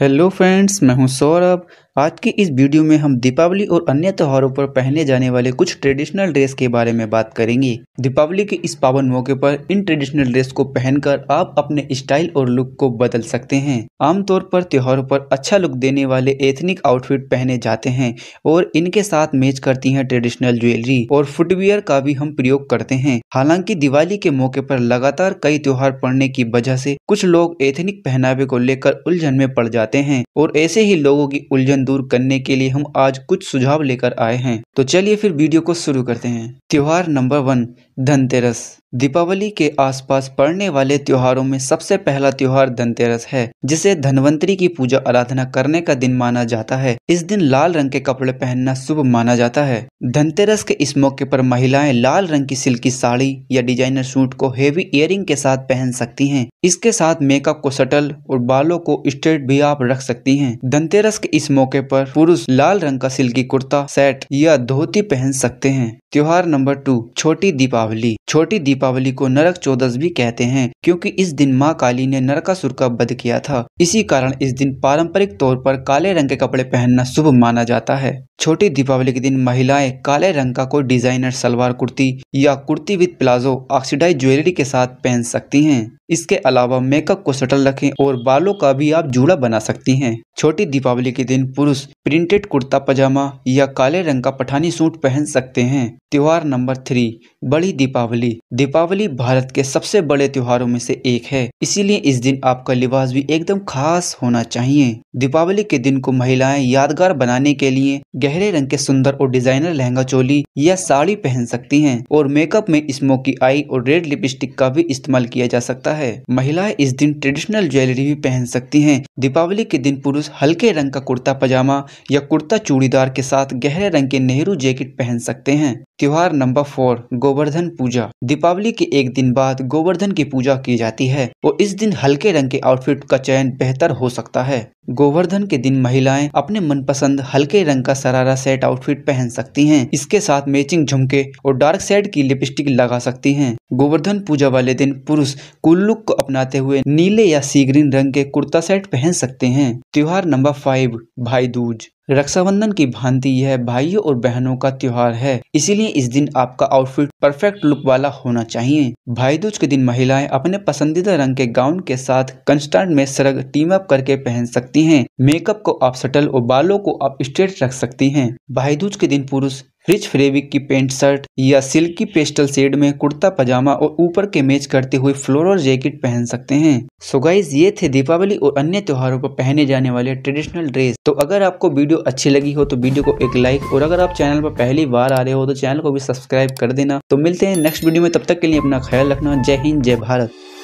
Hello friends मैं हूं सौरभ आज की इस वीडियो में हम दीपावली और अन्य त्योहारों पर पहने जाने वाले कुछ ट्रेडिशनल ड्रेस के बारे में बात करेंगे दीपावली के इस पावन मौके पर इन ट्रेडिशनल ड्रेस को पहनकर आप अपने स्टाइल और लुक को बदल सकते हैं आमतौर पर त्योहारों पर अच्छा लुक देने वाले एथनिक आउटफिट पहने जाते हैं और इनके साथ मैच करती है ट्रेडिशनल ज्वेलरी और फुटवेयर का भी हम प्रयोग करते हैं हालांकि दिवाली के मौके पर लगातार कई त्योहार पड़ने की वजह ऐसी कुछ लोग एथनिक पहनावे को लेकर उलझन में पड़ जाते हैं और ऐसे ही लोगों की उलझन दूर करने के लिए हम आज कुछ सुझाव लेकर आए हैं तो चलिए फिर वीडियो को शुरू करते हैं त्योहार नंबर वन धनतेरस दीपावली के आसपास पड़ने वाले त्योहारों में सबसे पहला त्योहार धनतेरस है जिसे धनवंतरी की पूजा आराधना करने का दिन माना जाता है इस दिन लाल रंग के कपड़े पहनना शुभ माना जाता है धनतेरस के इस मौके पर महिलाएं लाल रंग की सिल्की साड़ी या डिजाइनर सूट को हेवी इयरिंग के साथ पहन सकती हैं। इसके साथ मेकअप को सटल और बालों को स्ट्रेट भी आप रख सकती है धनतेरस के इस मौके पर पुरुष लाल रंग का सिल्की कुर्ता सेट या धोती पहन सकते हैं त्योहार नंबर टू छोटी दीपावली छोटी दीपावली को नरक चौदस भी कहते हैं क्योंकि इस दिन मां काली ने नरकासुर का वध किया था इसी कारण इस दिन पारंपरिक तौर पर काले रंग के कपड़े पहनना शुभ माना जाता है छोटी दीपावली के दिन महिलाएं काले रंग का कोई डिजाइनर सलवार कुर्ती या kurti with palazzo oxidise jewellery के साथ पहन सकती हैं इसके अलावा मेकअप को सटल रखें और बालों का भी आप जूड़ा बना सकती हैं छोटी दीपावली के दिन पुरुष प्रिंटेड कुर्ता पजामा या काले रंग का पठानी सूट पहन सकते हैं त्योहार नंबर थ्री बड़ी दीपावली दीपावली भारत के सबसे बड़े त्योहारों में से एक है इसीलिए इस दिन आपका लिबास भी एकदम खास होना चाहिए दीपावली के दिन को महिलाएं यादगार बनाने के लिए गहरे रंग के सुंदर और डिजाइनर लहंगा चोली या साड़ी पहन सकती है और मेकअप में स्मोकी आई और रेड लिपस्टिक का भी इस्तेमाल किया जा सकता है है महिलाएं इस दिन ट्रेडिशनल ज्वेलरी भी पहन सकती हैं दीपावली के दिन पुरुष हल्के रंग का कुर्ता पजामा या कुर्ता चूड़ीदार के साथ गहरे रंग के नेहरू जैकेट पहन सकते हैं त्योहार नंबर फोर गोवर्धन पूजा दीपावली के एक दिन बाद गोवर्धन की पूजा की जाती है और इस दिन हल्के रंग के आउटफिट का चयन बेहतर हो सकता है गोवर्धन के दिन महिलाएं अपने मनपसंद हल्के रंग का सरारा सेट आउटफिट पहन सकती हैं इसके साथ मैचिंग झुमके और डार्क सेट की लिपस्टिक लगा सकती हैं गोवर्धन पूजा वाले दिन पुरुष कुल्लू लुक को अपनाते हुए नीले या सी ग्रीन रंग के कुर्ता सेट पहन सकते हैं त्योहार नंबर फाइव भाई दूज रक्षाबंधन की भांति यह भाइयों और बहनों का त्योहार है इसीलिए इस दिन आपका आउटफिट परफेक्ट लुक वाला होना चाहिए भाई दूज के दिन महिलाएं अपने पसंदीदा रंग के गाउन के साथ कंस्टांट में सरग टीम अप करके पहन सकती हैं मेकअप को आप सटल और बालों को आप स्ट्रेट रख सकती हैं भाई दूज के दिन पुरुष रिच फ्रेविक की पेंट शर्ट या सिल्की पेस्टल शेड में कुर्ता पजामा और ऊपर के मैच करते हुए फ्लोरल जैकेट पहन सकते हैं सोगाइज ये थे दीपावली और अन्य त्योहारों पर पहने जाने वाले ट्रेडिशनल ड्रेस तो अगर आपको वीडियो अच्छी लगी हो तो वीडियो को एक लाइक और अगर आप चैनल पर पहली बार आ रहे हो तो चैनल को भी सब्सक्राइब कर देना तो मिलते हैं नेक्स्ट वीडियो में तब तक के लिए अपना ख्याल रखना जय हिंद जय भारत